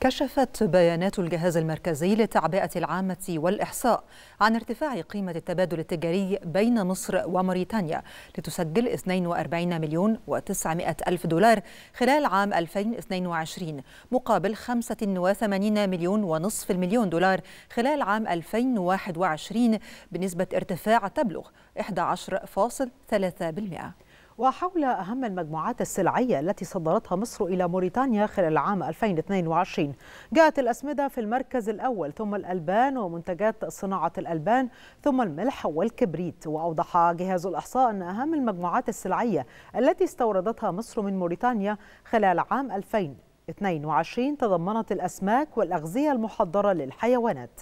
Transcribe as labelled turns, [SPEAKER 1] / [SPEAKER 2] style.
[SPEAKER 1] كشفت بيانات الجهاز المركزي للتعبئة العامة والإحصاء عن ارتفاع قيمة التبادل التجاري بين مصر وموريتانيا لتسجل 42 مليون و900 ألف دولار خلال عام 2022 مقابل 85 مليون ونصف المليون دولار خلال عام 2021 بنسبة ارتفاع تبلغ 11.3%.
[SPEAKER 2] وحول أهم المجموعات السلعية التي صدرتها مصر إلى موريتانيا خلال العام 2022 جاءت الأسمدة في المركز الأول ثم الألبان ومنتجات صناعة الألبان ثم الملح والكبريت وأوضح جهاز الإحصاء أن أهم المجموعات السلعية التي استوردتها مصر من موريتانيا خلال عام 2022 تضمنت الأسماك والأغذية المحضرة للحيوانات